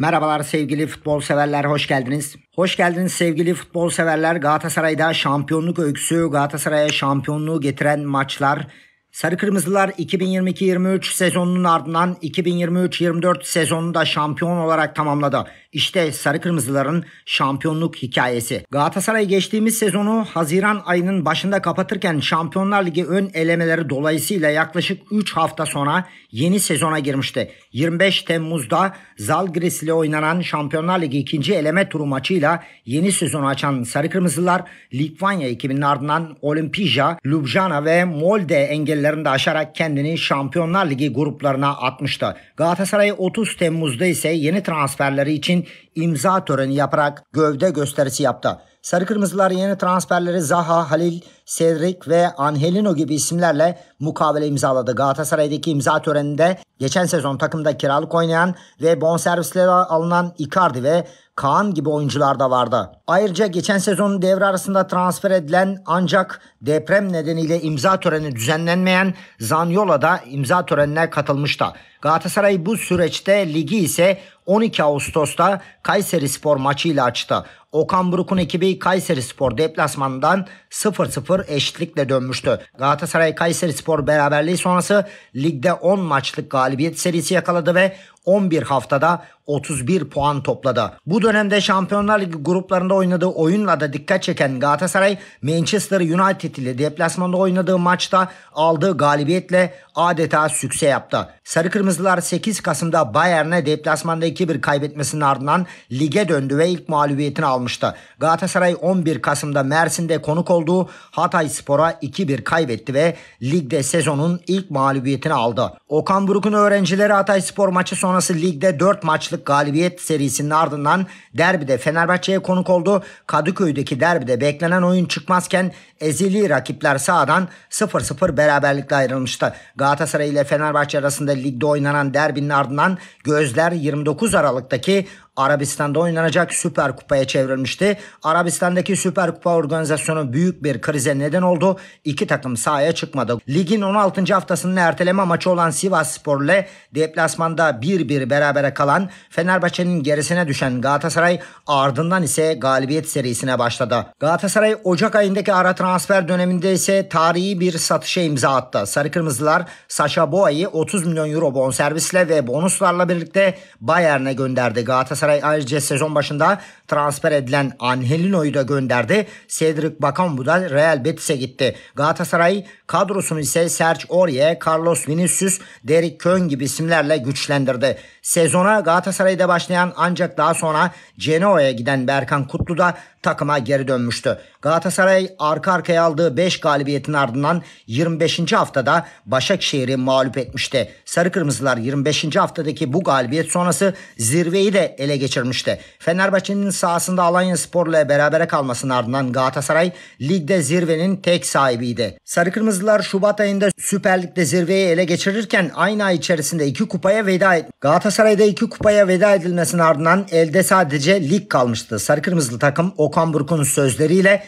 Merhabalar sevgili futbol severler hoş geldiniz. Hoş geldiniz sevgili futbol severler. Galatasaray'da şampiyonluk öyküsü, Galatasaray'a şampiyonluğu getiren maçlar. Sarı Kırmızılar 2022-23 sezonunun ardından 2023-24 sezonunu da şampiyon olarak tamamladı. İşte sarı kırmızıların şampiyonluk hikayesi. Galatasaray geçtiğimiz sezonu Haziran ayının başında kapatırken Şampiyonlar Ligi ön elemeleri dolayısıyla yaklaşık 3 hafta sonra yeni sezona girmişti. 25 Temmuz'da Zalgiris ile oynanan Şampiyonlar Ligi ikinci eleme turu maçıyla yeni sezonu açan sarı kırmızılar Litvanya ekibinin ardından Olimpija, Ljubljana ve Molde engellerini de aşarak kendini Şampiyonlar Ligi gruplarına atmıştı. Galatasaray 30 Temmuz'da ise yeni transferleri için için imza töreni yaparak gövde gösterisi yaptı. Sarı Kırmızılar yeni transferleri Zaha, Halil, Cedric ve Angelino gibi isimlerle mukavele imzaladı. Galatasaray'daki imza töreninde geçen sezon takımda kiralık oynayan ve bonservislere alınan Icardi ve Kaan gibi oyuncular da vardı. Ayrıca geçen sezonun devre arasında transfer edilen ancak deprem nedeniyle imza töreni düzenlenmeyen Zaniola da imza törenine katılmıştı. Galatasaray bu süreçte ligi ise 12 Ağustos'ta Kayseri Spor maçıyla açtı. Okan Buruk'un ekibi Kayseri Spor deplasmandan 0-0 eşitlikle dönmüştü. Galatasaray Kayseri Spor beraberliği sonrası ligde 10 maçlık galibiyet serisi yakaladı ve 11 haftada 31 puan topladı. Bu dönemde Şampiyonlar Ligi gruplarında oynadığı oyunla da dikkat çeken Galatasaray Manchester United ile deplasmanda oynadığı maçta aldığı galibiyetle adeta sükse yaptı. Sarı Kırmızılar 8 Kasım'da Bayern'e deplasmanda 2-1 kaybetmesinin ardından lige döndü ve ilk mağlubiyetini almıştı. Galatasaray 11 Kasım'da Mersin'de konuk olduğu Hatay Spor'a 2-1 kaybetti ve ligde sezonun ilk mağlubiyetini aldı. Okan Buruk'un öğrencileri Hatay Spor maçı sonra sonrası ligde 4 maçlık galibiyet serisinin ardından derbide Fenerbahçe'ye konuk oldu. Kadıköy'deki derbide beklenen oyun çıkmazken ezili rakipler sahadan 0-0 beraberlikle ayrılmıştı. Galatasaray ile Fenerbahçe arasında ligde oynanan derbinin ardından gözler 29 Aralık'taki Arabistan'da oynanacak Süper Kupa'ya çevrilmişti. Arabistan'daki Süper Kupa organizasyonu büyük bir krize neden oldu. İki takım sahaya çıkmadı. Ligin 16. haftasının erteleme maçı olan Sivas Spor ile deplasmanda 1-1 berabere kalan Fenerbahçe'nin gerisine düşen Galatasaray ardından ise galibiyet serisine başladı. Galatasaray Ocak ayındaki ara transfer döneminde ise tarihi bir satışa imza attı. Sarı Kırmızılar Sasha Boa'yı 30 milyon euro bonservisle ve bonuslarla birlikte Bayern'e gönderdi. Galatasaray Galatasaray ayrıca sezon başında transfer edilen Angelino'yu da gönderdi. Cedric Bakan bu da Real Betis'e gitti. Galatasaray kadrosunu ise Serge Aurier, Carlos Vinicius, Derek Kön gibi isimlerle güçlendirdi. Sezona Galatasaray'da başlayan ancak daha sonra Genoa'ya giden Berkan Kutlu da takıma geri dönmüştü. Galatasaray arka arkaya aldığı 5 galibiyetin ardından 25. haftada Başakşehir'i mağlup etmişti. Sarı Kırmızılar 25. haftadaki bu galibiyet sonrası zirveyi de ele geçirmişti. Fenerbahçe'nin sahasında Alanya Spor'la berabere kalmasının ardından Galatasaray ligde zirvenin tek sahibiydi. Sarı Kırmızılar Şubat ayında Süper Lig'de zirveyi ele geçirirken aynı ay içerisinde iki kupaya veda etti. Galatasaray'da iki kupaya veda edilmesinin ardından elde sadece lig kalmıştı. Sarı Kırmızılı takım Okan Buruk'un sözleriyle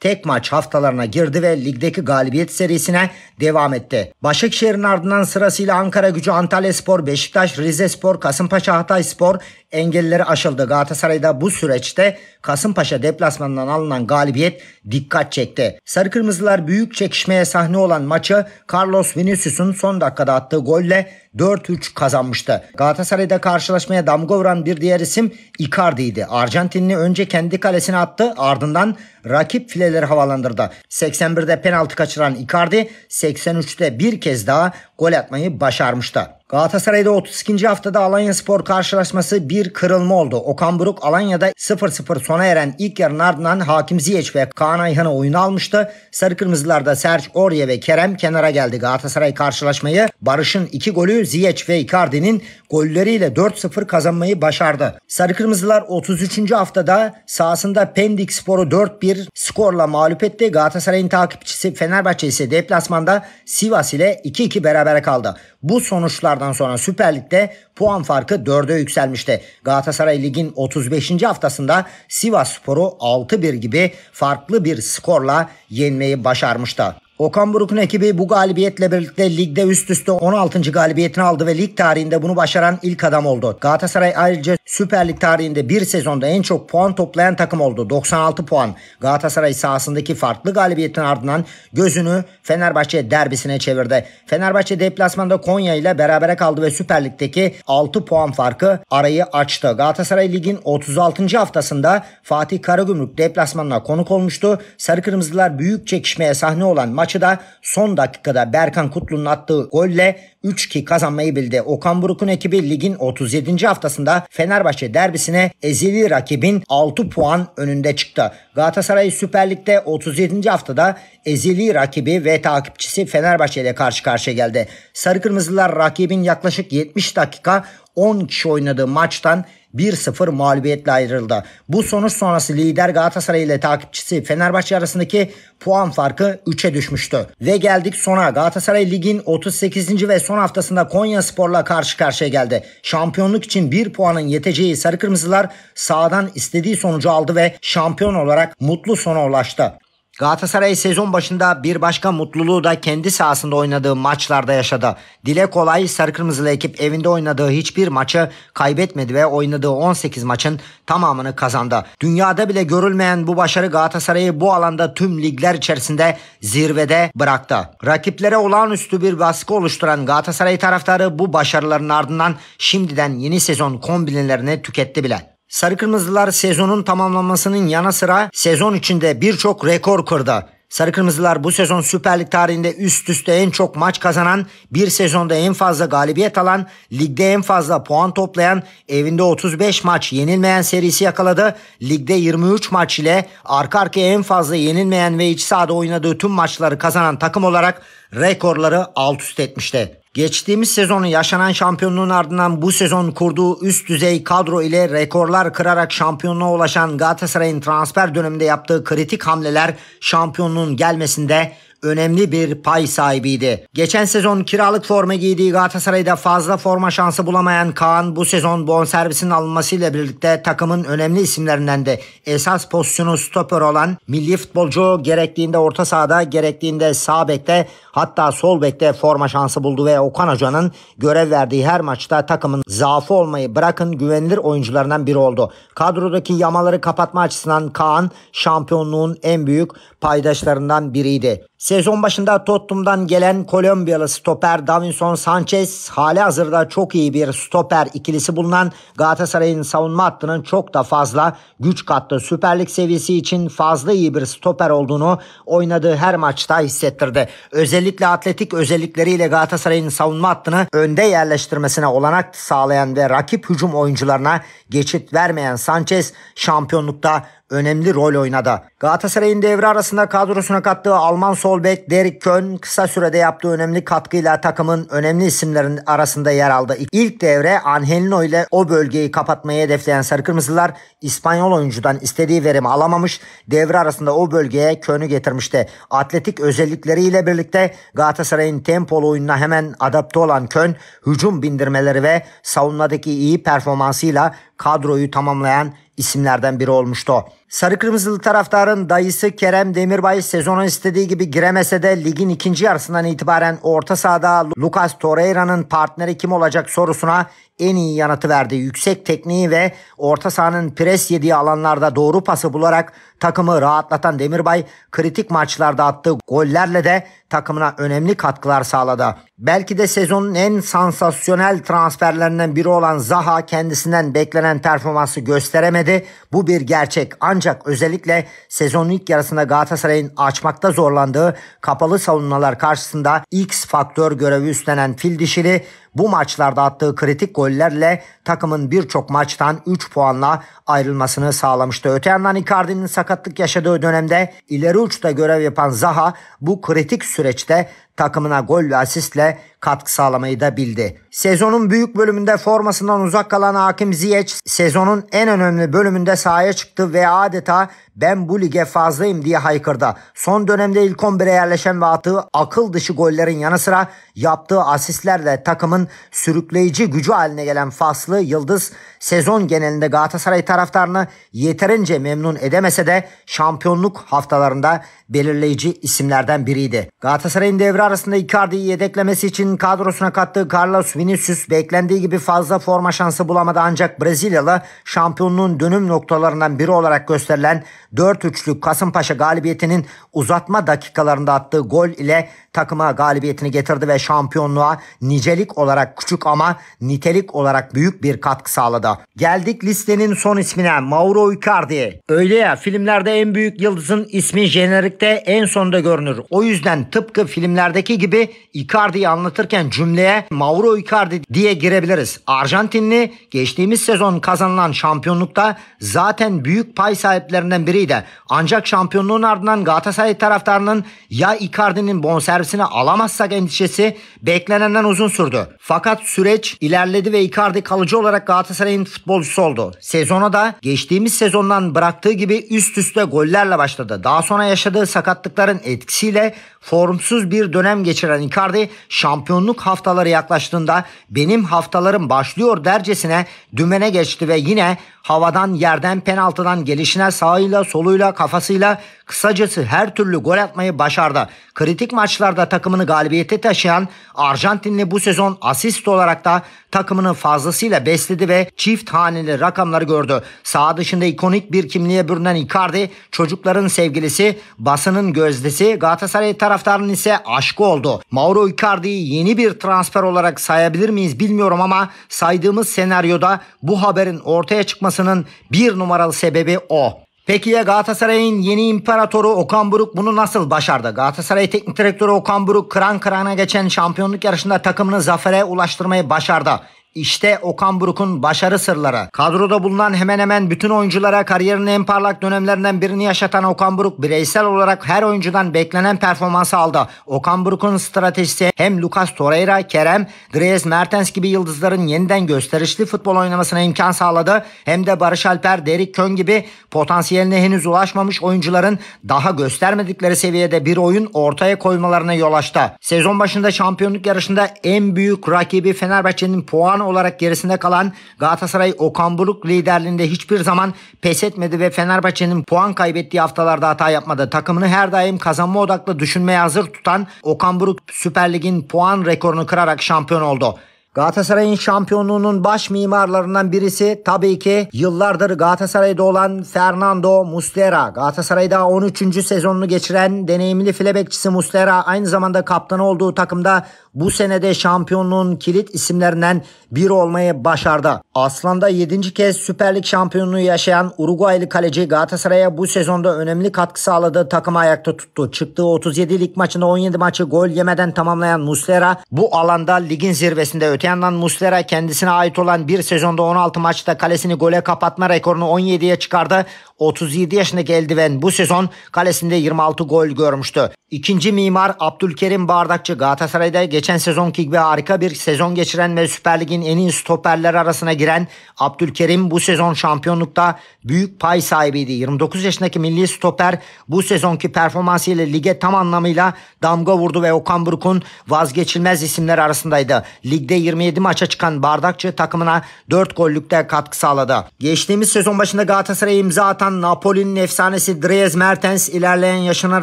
tek maç haftalarına girdi ve ligdeki galibiyet serisine devam etti. Başakşehir'in ardından sırasıyla Ankara gücü, Antalya Spor, Beşiktaş, Rize Spor, Kasımpaşa, Hatay Spor engelleri aşıldı. Galatasaray'da bu süreçte Kasımpaşa deplasmanından alınan galibiyet dikkat çekti. Sarı Kırmızılar büyük çekişmeye sahne olan maçı Carlos Vinicius'un son dakikada attığı golle 4-3 kazanmıştı. Galatasaray'da karşılaşmaya damga vuran bir diğer isim Icardi'ydi. Arjantinli önce kendi kalesine attı ardından rakip file kuleleri havalandırdı. 81'de penaltı kaçıran Icardi 83'te bir kez daha gol atmayı başarmıştı. Galatasaray'da 32. haftada Alanya Spor karşılaşması bir kırılma oldu. Okan Buruk Alanya'da 0-0 sona eren ilk yarın ardından Hakim Ziyeç ve Kaan Ayhan'ı oyuna almıştı. Sarı Kırmızılar'da Serç Orye ve Kerem kenara geldi Galatasaray karşılaşmayı. Barış'ın iki golü Ziyeç ve Icardi'nin golleriyle 4-0 kazanmayı başardı. Sarı Kırmızılar 33. haftada sahasında Pendik Spor'u 4-1 skorla mağlup etti. Galatasaray'ın takipçisi Fenerbahçe ise deplasmanda Sivas ile 2-2 berabere kaldı. Bu sonuçlardan sonra Süper Lig'de puan farkı 4'e yükselmişti. Galatasaray Lig'in 35. haftasında Sivas Sporu 6-1 gibi farklı bir skorla yenmeyi başarmıştı. Okan Buruk'un ekibi bu galibiyetle birlikte ligde üst üste 16. galibiyetini aldı ve lig tarihinde bunu başaran ilk adam oldu. Galatasaray ayrıca Süper Lig tarihinde bir sezonda en çok puan toplayan takım oldu. 96 puan. Galatasaray sahasındaki farklı galibiyetin ardından gözünü Fenerbahçe derbisine çevirdi. Fenerbahçe deplasmanda Konya ile berabere kaldı ve Süper Lig'deki 6 puan farkı arayı açtı. Galatasaray Lig'in 36. haftasında Fatih Karagümrük deplasmanına konuk olmuştu. Sarı Kırmızılar büyük çekişmeye sahne olan maç maçı da son dakikada Berkan Kutlu'nun attığı golle 3-2 kazanmayı bildi. Okan Buruk'un ekibi ligin 37. haftasında Fenerbahçe derbisine ezili rakibin 6 puan önünde çıktı. Galatasaray Süper Lig'de 37. haftada ezili rakibi ve takipçisi Fenerbahçe ile karşı karşıya geldi. Sarı Kırmızılar rakibin yaklaşık 70 dakika 10 kişi oynadığı maçtan 1-0 mağlubiyetle ayrıldı. Bu sonuç sonrası lider Galatasaray ile takipçisi Fenerbahçe arasındaki puan farkı 3'e düşmüştü. Ve geldik sona. Galatasaray ligin 38. ve son haftasında Konya Spor'la karşı karşıya geldi. Şampiyonluk için 1 puanın yeteceği Sarı Kırmızılar sağdan istediği sonucu aldı ve şampiyon olarak mutlu sona ulaştı. Galatasaray sezon başında bir başka mutluluğu da kendi sahasında oynadığı maçlarda yaşadı. Dile kolay sarı kırmızılı ekip evinde oynadığı hiçbir maçı kaybetmedi ve oynadığı 18 maçın tamamını kazandı. Dünyada bile görülmeyen bu başarı Galatasaray'ı bu alanda tüm ligler içerisinde zirvede bıraktı. Rakiplere olağanüstü bir baskı oluşturan Galatasaray taraftarı bu başarıların ardından şimdiden yeni sezon kombinelerini tüketti bile. Sarı Kırmızılar sezonun tamamlanmasının yanı sıra sezon içinde birçok rekor kırdı. Sarı Kırmızılar bu sezon Süper Lig tarihinde üst üste en çok maç kazanan, bir sezonda en fazla galibiyet alan, ligde en fazla puan toplayan, evinde 35 maç yenilmeyen serisi yakaladı. Ligde 23 maç ile arka arkaya en fazla yenilmeyen ve iç sahada oynadığı tüm maçları kazanan takım olarak rekorları alt üst etmişti. Geçtiğimiz sezonu yaşanan şampiyonluğun ardından bu sezon kurduğu üst düzey kadro ile rekorlar kırarak şampiyonluğa ulaşan Galatasaray'ın transfer döneminde yaptığı kritik hamleler şampiyonluğun gelmesinde önemli bir pay sahibiydi. Geçen sezon kiralık forma giydiği Galatasaray'da fazla forma şansı bulamayan Kaan bu sezon bonservisinin alınmasıyla birlikte takımın önemli isimlerinden de esas pozisyonu stoper olan milli futbolcu gerektiğinde orta sahada gerektiğinde sağ bekte hatta sol bekte forma şansı buldu ve Okan Hoca'nın görev verdiği her maçta takımın zaafı olmayı bırakın güvenilir oyuncularından biri oldu. Kadrodaki yamaları kapatma açısından Kaan şampiyonluğun en büyük paydaşlarından biriydi. Sezon başında Tottenham'dan gelen Kolombiyalı stoper Davinson Sanchez hali hazırda çok iyi bir stoper ikilisi bulunan Galatasaray'ın savunma hattının çok da fazla güç kattı. Süper Lig seviyesi için fazla iyi bir stoper olduğunu oynadığı her maçta hissettirdi. Özellikle atletik özellikleriyle Galatasaray'ın savunma hattını önde yerleştirmesine olanak sağlayan ve rakip hücum oyuncularına geçit vermeyen Sanchez şampiyonlukta önemli rol oynadı. Galatasaray'ın devre arasında kadrosuna kattığı Alman sol bek Derek Kön kısa sürede yaptığı önemli katkıyla takımın önemli isimlerin arasında yer aldı. İlk devre Angelino ile o bölgeyi kapatmayı hedefleyen Sarı Kırmızılar İspanyol oyuncudan istediği verimi alamamış. Devre arasında o bölgeye Kön'ü getirmişti. Atletik özellikleriyle birlikte Galatasaray'ın tempolu oyununa hemen adapte olan Kön hücum bindirmeleri ve savunmadaki iyi performansıyla kadroyu tamamlayan isimlerden biri olmuştu. Sarı Kırmızılı taraftarın dayısı Kerem Demirbay sezona istediği gibi giremese de ligin ikinci yarısından itibaren orta sahada Lucas Torreira'nın partneri kim olacak sorusuna en iyi yanıtı verdi. Yüksek tekniği ve orta sahanın pres yediği alanlarda doğru pası bularak takımı rahatlatan Demirbay kritik maçlarda attığı gollerle de takımına önemli katkılar sağladı. Belki de sezonun en sansasyonel transferlerinden biri olan Zaha kendisinden beklenen performansı gösteremedi. Bu bir gerçek. Ancak ancak özellikle sezonun ilk yarısında Galatasaray'ın açmakta zorlandığı kapalı savunmalar karşısında X faktör görevi üstlenen fil dişili bu maçlarda attığı kritik gollerle takımın birçok maçtan 3 puanla ayrılmasını sağlamıştı. Öte yandan Icardi'nin sakatlık yaşadığı dönemde ileri uçta görev yapan Zaha bu kritik süreçte takımına gol ve asistle katkı sağlamayı da bildi. Sezonun büyük bölümünde formasından uzak kalan Hakim Ziyech sezonun en önemli bölümünde sahaya çıktı ve adeta ben bu lige fazlayım diye haykırdı. Son dönemde ilk 11'e yerleşen ve attığı akıl dışı gollerin yanı sıra yaptığı asistlerle takımın Avrupa'nın sürükleyici gücü haline gelen faslı Yıldız sezon genelinde Galatasaray taraftarını yeterince memnun edemese de şampiyonluk haftalarında belirleyici isimlerden biriydi. Galatasaray'ın devre arasında Icardi'yi yedeklemesi için kadrosuna kattığı Carlos Vinicius beklendiği gibi fazla forma şansı bulamadı ancak Brezilyalı şampiyonluğun dönüm noktalarından biri olarak gösterilen 4-3'lük Kasımpaşa galibiyetinin uzatma dakikalarında attığı gol ile takıma galibiyetini getirdi ve şampiyonluğa nicelik olarak küçük ama nitelik olarak büyük bir katkı sağladı arada. Geldik listenin son ismine Mauro Icardi. Öyle ya filmlerde en büyük yıldızın ismi jenerikte en sonda görünür. O yüzden tıpkı filmlerdeki gibi Icardi'yi anlatırken cümleye Mauro Icardi diye girebiliriz. Arjantinli geçtiğimiz sezon kazanılan şampiyonlukta zaten büyük pay sahiplerinden biriydi. Ancak şampiyonluğun ardından Galatasaray taraftarının ya Icardi'nin bonservisini alamazsak endişesi beklenenden uzun sürdü. Fakat süreç ilerledi ve Icardi kalıcı olarak Galatasaray'ın Galatasaray'ın futbolcusu oldu. Sezona da geçtiğimiz sezondan bıraktığı gibi üst üste gollerle başladı. Daha sonra yaşadığı sakatlıkların etkisiyle formsuz bir dönem geçiren Icardi şampiyonluk haftaları yaklaştığında benim haftalarım başlıyor dercesine dümene geçti ve yine havadan yerden penaltıdan gelişine sağıyla soluyla kafasıyla kısacası her türlü gol atmayı başardı. Kritik maçlarda takımını galibiyete taşıyan Arjantinli bu sezon asist olarak da takımını fazlasıyla besledi ve çift haneli rakamları gördü. Sağ dışında ikonik bir kimliğe bürünen Icardi çocukların sevgilisi basının gözdesi Galatasaray tarafından taraftarın ise aşkı oldu. Mauro Icardi'yi yeni bir transfer olarak sayabilir miyiz bilmiyorum ama saydığımız senaryoda bu haberin ortaya çıkmasının bir numaralı sebebi o. Peki ya Galatasaray'ın yeni imparatoru Okan Buruk bunu nasıl başardı? Galatasaray teknik direktörü Okan Buruk kıran kırana geçen şampiyonluk yarışında takımını zafere ulaştırmayı başardı. İşte Okan Buruk'un başarı sırları. Kadroda bulunan hemen hemen bütün oyunculara kariyerinin en parlak dönemlerinden birini yaşatan Okan Buruk bireysel olarak her oyuncudan beklenen performansı aldı. Okan Buruk'un stratejisi hem Lucas Torreira, Kerem, Dries Mertens gibi yıldızların yeniden gösterişli futbol oynamasına imkan sağladı. Hem de Barış Alper, Derik Kön gibi potansiyeline henüz ulaşmamış oyuncuların daha göstermedikleri seviyede bir oyun ortaya koymalarına yol açtı. Sezon başında şampiyonluk yarışında en büyük rakibi Fenerbahçe'nin puan puan olarak gerisinde kalan Galatasaray Okan Buruk liderliğinde hiçbir zaman pes etmedi ve Fenerbahçe'nin puan kaybettiği haftalarda hata yapmadı. Takımını her daim kazanma odaklı düşünmeye hazır tutan Okan Buruk Süper Lig'in puan rekorunu kırarak şampiyon oldu. Galatasaray'ın şampiyonluğunun baş mimarlarından birisi tabii ki yıllardır Galatasaray'da olan Fernando Muslera. Galatasaray'da 13. sezonunu geçiren deneyimli filebekçisi Muslera aynı zamanda kaptan olduğu takımda bu senede şampiyonluğun kilit isimlerinden biri olmayı başardı. Aslanda 7. kez Süper Lig şampiyonluğu yaşayan Uruguaylı kaleci Galatasaray'a bu sezonda önemli katkı sağladığı takımı ayakta tuttu. Çıktığı 37 lig maçında 17 maçı gol yemeden tamamlayan Muslera bu alanda ligin zirvesinde ötüldü Öte yandan Muslera kendisine ait olan bir sezonda 16 maçta kalesini gole kapatma rekorunu 17'ye çıkardı. 37 yaşındaki eldiven bu sezon kalesinde 26 gol görmüştü. İkinci mimar Abdülkerim Bardakçı Galatasaray'da geçen sezonki gibi harika bir sezon geçiren ve Süper Lig'in en iyi stoperler arasına giren Abdülkerim bu sezon şampiyonlukta büyük pay sahibiydi. 29 yaşındaki milli stoper bu sezonki performansıyla lige tam anlamıyla damga vurdu ve Okan Buruk'un vazgeçilmez isimler arasındaydı. Ligde 27 maça çıkan Bardakçı takımına 4 gollükte katkı sağladı. Geçtiğimiz sezon başında Galatasaray'a imza atan Yunanistan, Napoli'nin efsanesi Dries Mertens ilerleyen yaşına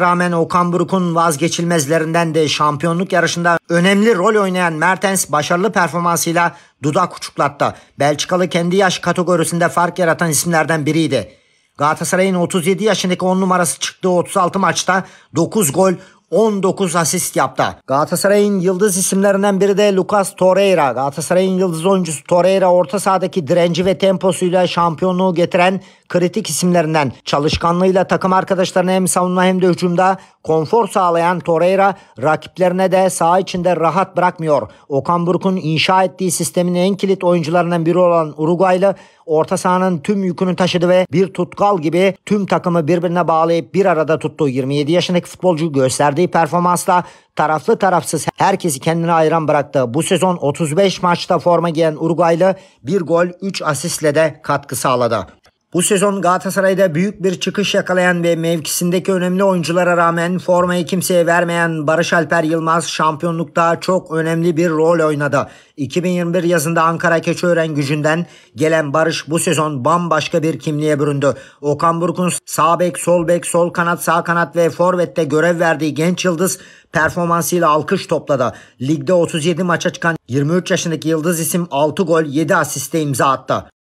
rağmen Okan Buruk'un vazgeçilmezlerinden de şampiyonluk yarışında önemli rol oynayan Mertens başarılı performansıyla dudak uçuklattı. Belçikalı kendi yaş kategorisinde fark yaratan isimlerden biriydi. Galatasaray'ın 37 yaşındaki 10 numarası çıktığı 36 maçta 9 gol, 19 asist yaptı. Galatasaray'ın yıldız isimlerinden biri de Lucas Torreira. Galatasaray'ın yıldız oyuncusu Torreira orta sahadaki direnci ve temposuyla şampiyonluğu getiren kritik isimlerinden. Çalışkanlığıyla takım arkadaşlarına hem savunma hem de hücumda konfor sağlayan Torreira rakiplerine de saha içinde rahat bırakmıyor. Okan Buruk'un inşa ettiği sistemin en kilit oyuncularından biri olan Uruguaylı orta sahanın tüm yükünü taşıdı ve bir tutkal gibi tüm takımı birbirine bağlayıp bir arada tuttu. 27 yaşındaki futbolcu gösterdiği performansla taraflı tarafsız herkesi kendine ayıran bıraktı. Bu sezon 35 maçta forma giyen Uruguaylı bir gol 3 asistle de katkı sağladı. Bu sezon Galatasaray'da büyük bir çıkış yakalayan ve mevkisindeki önemli oyunculara rağmen formayı kimseye vermeyen Barış Alper Yılmaz şampiyonlukta çok önemli bir rol oynadı. 2021 yazında Ankara Keçiören gücünden gelen Barış bu sezon bambaşka bir kimliğe büründü. Okan Burkun sağ bek, sol bek, sol kanat, sağ kanat ve forvette görev verdiği genç yıldız performansıyla alkış topladı. Ligde 37 maça çıkan 23 yaşındaki yıldız isim 6 gol 7 asiste imza attı.